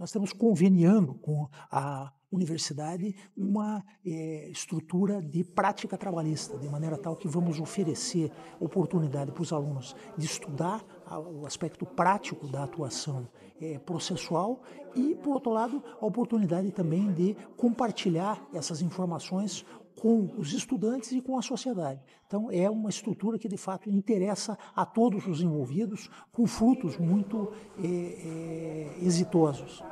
nós estamos conveniando com a universidade uma é, estrutura de prática trabalhista, de maneira tal que vamos oferecer oportunidade para os alunos de estudar o aspecto prático da atuação é, processual e, por outro lado, a oportunidade também de compartilhar essas informações com os estudantes e com a sociedade. Então, é uma estrutura que, de fato, interessa a todos os envolvidos, com frutos muito é, é, exitosos.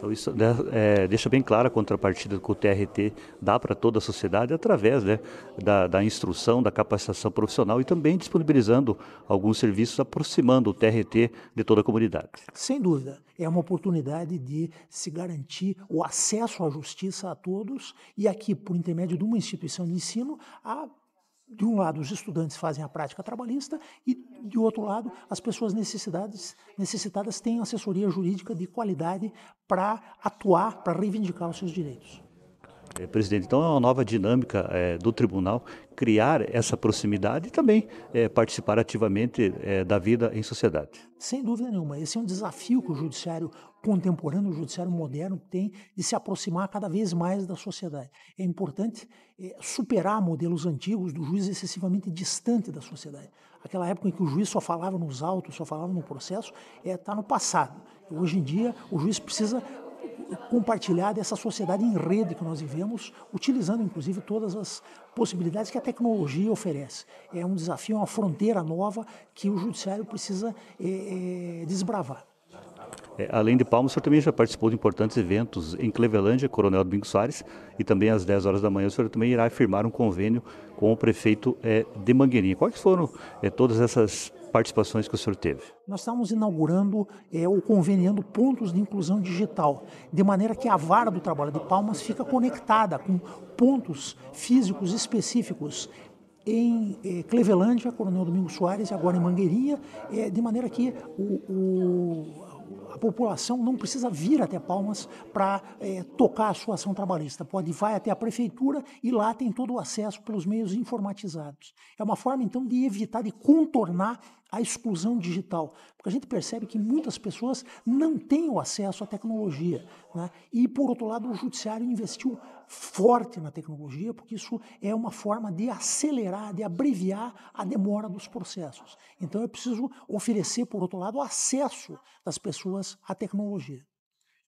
Então isso né, é, deixa bem clara a contrapartida que o TRT dá para toda a sociedade através né, da, da, instrução, da capacitação profissional e também disponibilizando alguns serviços aproximando o TRT de toda a comunidade. Sem dúvida, é uma oportunidade de se garantir o acesso à justiça a todos e aqui por intermédio de uma instituição de ensino a de um lado, os estudantes fazem a prática trabalhista e, de outro lado, as pessoas necessidades, necessitadas têm assessoria jurídica de qualidade para atuar, para reivindicar os seus direitos. É, presidente, então é uma nova dinâmica é, do tribunal criar essa proximidade e também é, participar ativamente é, da vida em sociedade. Sem dúvida nenhuma, esse é um desafio que o judiciário contemporâneo, o judiciário moderno tem de se aproximar cada vez mais da sociedade. É importante é, superar modelos antigos do juiz excessivamente distante da sociedade. Aquela época em que o juiz só falava nos autos, só falava no processo, está eh, é, no passado. Hoje em dia, o juiz precisa eh, compartilhar dessa sociedade em rede que nós vivemos, utilizando inclusive todas as possibilidades que a tecnologia oferece. É um desafio, uma fronteira nova que o judiciário precisa é, desbravar. É, além de Palmas, o senhor também já participou de importantes eventos em Clevelândia, Coronel Domingos Soares, e também às 10 horas da manhã o senhor também irá firmar um convênio com o prefeito é, de Mangueirinha. Quais foram é, todas essas participações que o senhor teve? Nós estamos inaugurando é, ou conveniando pontos de inclusão digital, de maneira que a vara do trabalho de Palmas fica conectada com pontos físicos específicos em eh, é, Clevelândia, Coronel Domingos Soares, e agora em Mangueirinha, eh, de maneira que o, o a população não precisa vir até Palmas para é, eh, tocar a sua ação trabalhista. Pode vai até a prefeitura e lá tem todo o acesso pelos meios informatizados. É uma forma então de evitar de contornar a exclusão digital, porque a gente percebe que muitas pessoas não têm o acesso à tecnologia. Né? E, por outro lado, o judiciário investiu forte na tecnologia, porque isso é uma forma de acelerar, de abreviar a demora dos processos. Então, é preciso oferecer, por outro lado, o acesso das pessoas à tecnologia.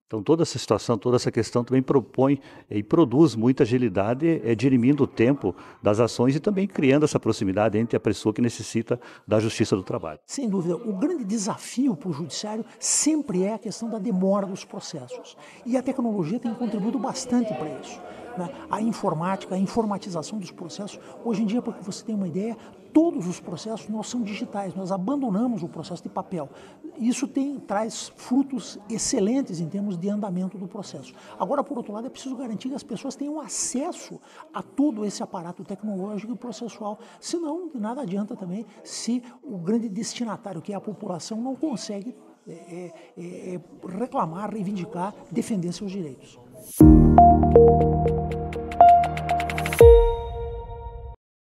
Então, toda essa situação, toda essa questão também propõe eh, e produz muita agilidade, é, dirimindo o tempo das ações e também criando essa proximidade entre a pessoa que necessita da justiça do trabalho. Sem dúvida. O grande desafio para o judiciário sempre é a questão da demora dos processos. E a tecnologia tem contribuído bastante para isso né? a informática, a informatização dos processos. Hoje em dia, para que você tenha uma ideia, todos os processos nós são digitais, nós abandonamos o processo de papel. Isso tem, traz frutos excelentes em termos de andamento do processo. Agora, por outro lado, é preciso garantir que as pessoas tenham acesso a todo esse aparato tecnológico e processual, senão de nada adianta também se o grande destinatário, que é a população, não consegue é, é, é, é reclamar, reivindicar, defender seus direitos.